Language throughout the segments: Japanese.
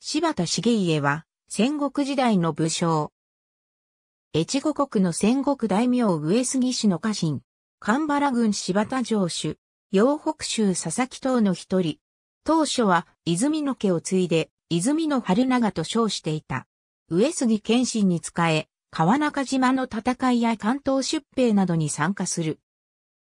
柴田重家は、戦国時代の武将。越後国の戦国大名上杉氏の家臣、神原郡柴田城主、洋北州佐々木等の一人。当初は、泉野家を継いで、泉野春長と称していた。上杉謙信に仕え、川中島の戦いや関東出兵などに参加する。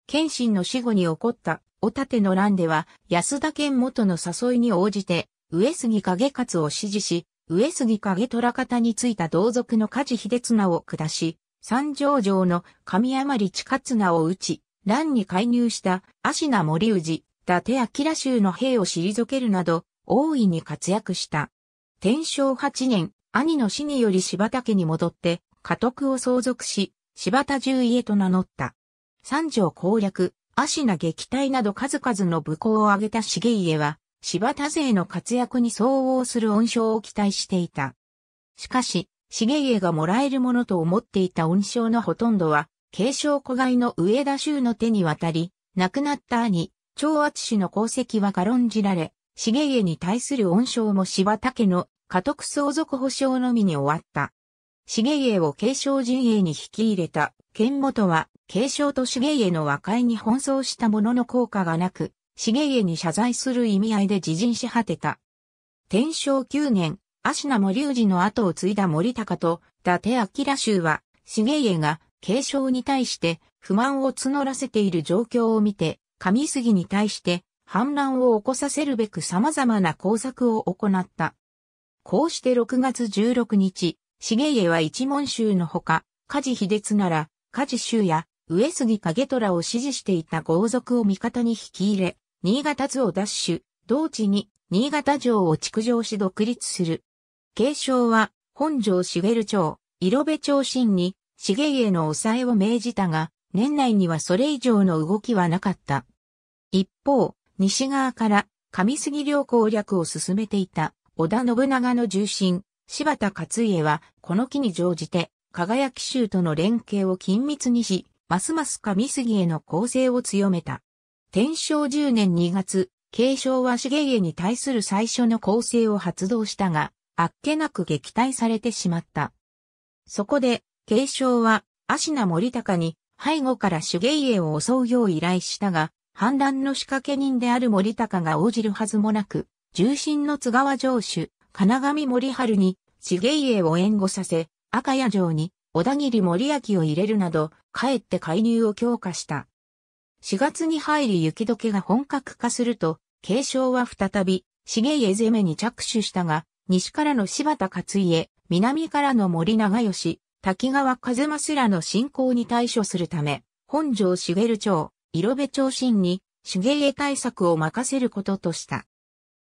謙信の死後に起こった、おたての乱では、安田県元の誘いに応じて、上杉景勝を支持し、上杉景虎方についた同族の梶秀綱を下し、三条城の神余地綱を討ち、乱に介入した芦名森氏、伊達明州の兵を退けるなど、大いに活躍した。天正八年、兄の死により柴田家に戻って、家督を相続し、柴田十家と名乗った。三条攻略、芦名撃退など数々の武功を挙げた重家は、柴田勢の活躍に相応する恩賞を期待していた。しかし、重家がもらえるものと思っていた恩賞のほとんどは、継承子外の上田州の手に渡り、亡くなった兄、長厚氏の功績は軽んじられ、重家に対する恩賞も柴田家の家督相続保証のみに終わった。重家を継承陣営に引き入れた、剣元は、継承と重家の和解に奔走したものの効果がなく、重家に謝罪する意味合いで自陣し果てた。天正9年、芦名森氏の後を継いだ森高と伊達明衆は、重家が継承に対して不満を募らせている状況を見て、上杉に対して反乱を起こさせるべく様々な工作を行った。こうして6月16日、重家は一門衆のほか、梶秀なら、梶州や上杉景虎を支持していた豪族を味方に引き入れ、新潟図を奪取、同地に新潟城を築城し独立する。継承は本城茂町、色部町新に茂家の抑えを命じたが、年内にはそれ以上の動きはなかった。一方、西側から上杉領攻略を進めていた織田信長の重臣、柴田勝家はこの機に乗じて、輝き州との連携を緊密にし、ますます上杉への攻勢を強めた。天正10年2月、継承は茂家に対する最初の攻勢を発動したが、あっけなく撃退されてしまった。そこで、継承は、芦名森高に背後から茂芸家を襲うよう依頼したが、反乱の仕掛け人である森高が応じるはずもなく、重臣の津川城主、金上森春に、茂芸家を援護させ、赤谷城に、小田切森明を入れるなど、かえって介入を強化した。4月に入り雪解けが本格化すると、継承は再び、重家攻めに着手したが、西からの柴田勝家、南からの森長吉、滝川風すらの進行に対処するため、本庄茂町、色部町新に、手芸対策を任せることとした。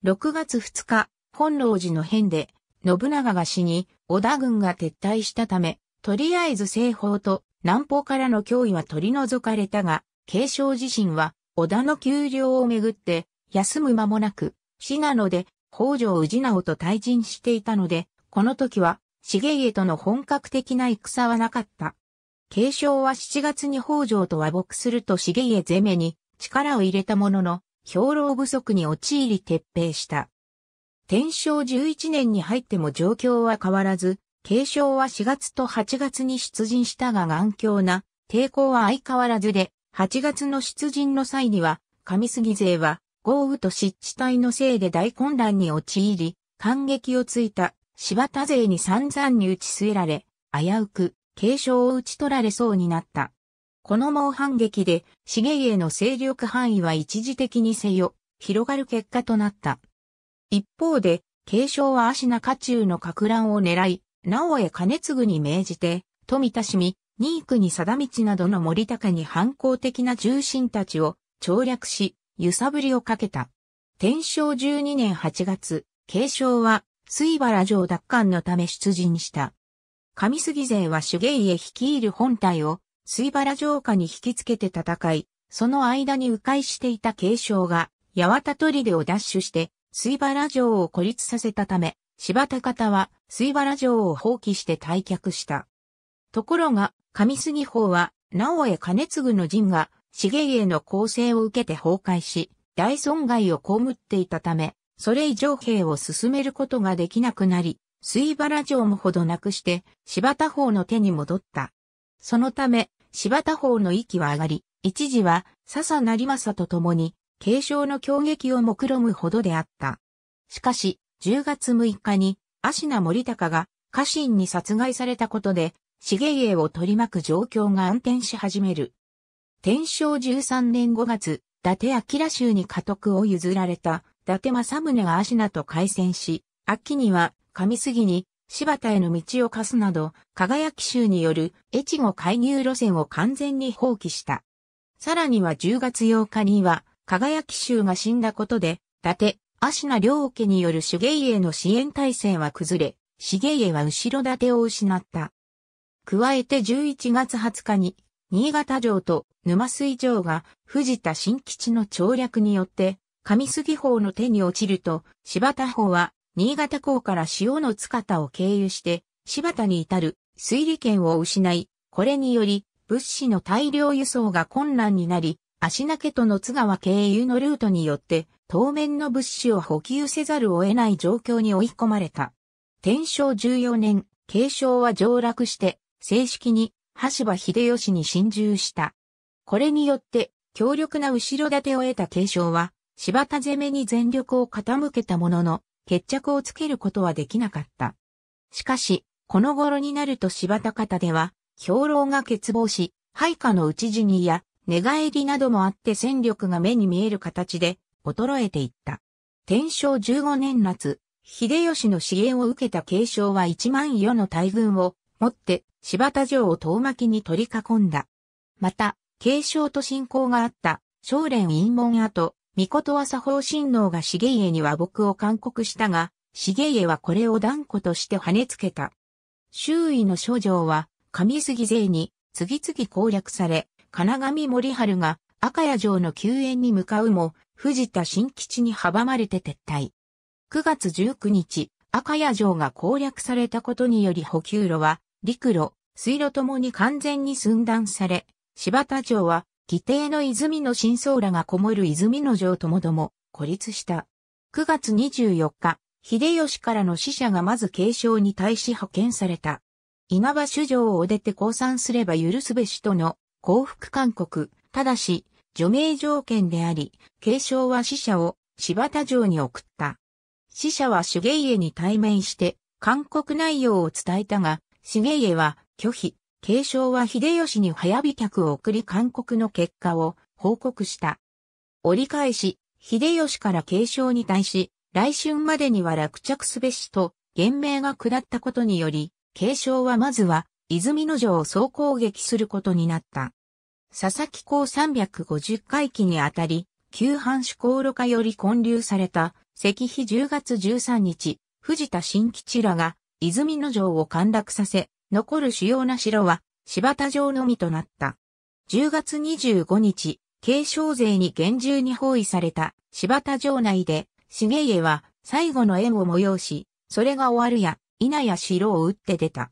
6月2日、本能寺の変で、信長が死に、織田軍が撤退したため、とりあえず西方と南方からの脅威は取り除かれたが、継承自身は、織田の丘陵をめぐって、休む間もなく、死なので北条氏直と退陣していたので、この時は、重家との本格的な戦はなかった。継承は7月に北条と和睦すると重家攻めに力を入れたものの、兵糧不足に陥り撤兵した。天正11年に入っても状況は変わらず、継承は4月と8月に出陣したが頑強な抵抗は相変わらずで、8月の出陣の際には、上杉勢は豪雨と湿地帯のせいで大混乱に陥り、感激をついた柴田勢に散々に打ち据えられ、危うく継承を打ち取られそうになった。この猛反撃で、重家の勢力範囲は一時的にせよ、広がる結果となった。一方で、継承は芦名家中の格乱を狙い、直江兼次に命じて、富田氏民、ニークに定道などの森高に反抗的な重臣たちを調略し、揺さぶりをかけた。天正12年8月、継承は水原城奪還のため出陣した。上杉勢は手芸へ率いる本体を水原城下に引きつけて戦い、その間に迂回していた継承が八幡砦を奪取して水原城を孤立させたため、柴田方は水原城を放棄して退却した。ところが、上杉法は、直江兼次の陣が、重家の攻勢を受けて崩壊し、大損害をこむっていたため、それ以上兵を進めることができなくなり、水原城もほどなくして、柴田法の手に戻った。そのため、柴田法の息は上がり、一時は笹成政と共に、継承の強撃を目論むほどであった。しかし、10月6日に、芦名森高が家臣に殺害されたことで、重家を取り巻く状況が暗転し始める。天正13年5月、伊達明州に家督を譲られた、伊達政宗が足名と開戦し、秋には上杉に柴田への道を貸すなど、輝き州による越後介入路線を完全に放棄した。さらには10月8日には、輝き州が死んだことで、伊達、足名両家による手芸への支援体制は崩れ、茂家は後ろ盾を失った。加えて11月20日に、新潟城と沼水城が藤田新基地の調略によって、上杉法の手に落ちると、柴田法は、新潟港から潮の津方を経由して、柴田に至る水利権を失い、これにより、物資の大量輸送が困難になり、足家との津川経由のルートによって、当面の物資を補給せざるを得ない状況に追い込まれた。天正14年、継承は上落して、正式に羽柴秀吉に侵入した。これによって、強力な後ろ盾を得た継承は、柴田攻めに全力を傾けたものの、決着をつけることはできなかった。しかし、この頃になると柴田方では、兵糧が欠乏し、配下の討ち死にや、寝返りなどもあって戦力が目に見える形で、衰えていった。天正15年夏、秀吉の支援を受けた継承は1万余の大軍を持って柴田城を遠巻きに取り囲んだ。また、継承と信仰があった、正連陰門跡、神事朝方親王が重家には僕を勧告したが、重家はこれを断固として跳ねつけた。周囲の諸城は、上杉勢に次々攻略され、金上森春が赤谷城の救援に向かうも、藤田新吉に阻まれて撤退。9月19日、赤谷城が攻略されたことにより補給路は、陸路、水路ともに完全に寸断され、柴田城は、規定の泉の真相らがこもる泉の城ともども孤立した。9月24日、秀吉からの使者がまず継承に対し派遣された。稲葉首相を出て降参すれば許すべしとの降伏勧告。ただし、除名条件であり、継承は死者を柴田城に送った。死者は主芸家に対面して、勧告内容を伝えたが、芸家は拒否、継承は秀吉に早飛客を送り勧告の結果を報告した。折り返し、秀吉から継承に対し、来春までには落着すべしと、言明が下ったことにより、継承はまずは、泉の城を総攻撃することになった。佐々木公350回期にあたり、旧藩主公路化より建立された、石碑10月13日、藤田新吉らが、泉の城を陥落させ、残る主要な城は柴田城のみとなった。10月25日、継承勢に厳重に包囲された柴田城内で、重家は最後の縁を催し、それが終わるや、稲や城を打って出た。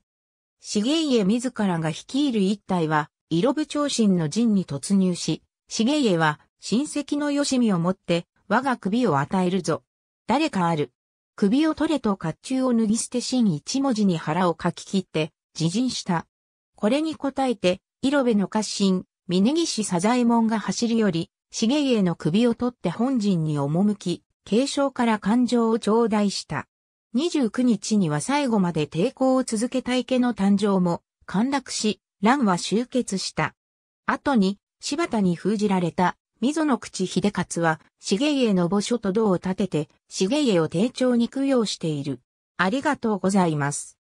重家自らが率いる一体は、色部長神の陣に突入し、重家は親戚のよしみをもって、我が首を与えるぞ。誰かある。首を取れと甲冑を脱ぎ捨て真一文字に腹をかき切って、自陣した。これに応えて、色部の家臣、峯岸左左衛門が走るより、重家の首を取って本陣に赴き、継承から感情を頂戴した。29日には最後まで抵抗を続けた池の誕生も陥落し、乱は終結した。後に、柴田に封じられた、溝の口秀勝は、重家の墓所と堂を建てて、重家を丁重に供養している。ありがとうございます。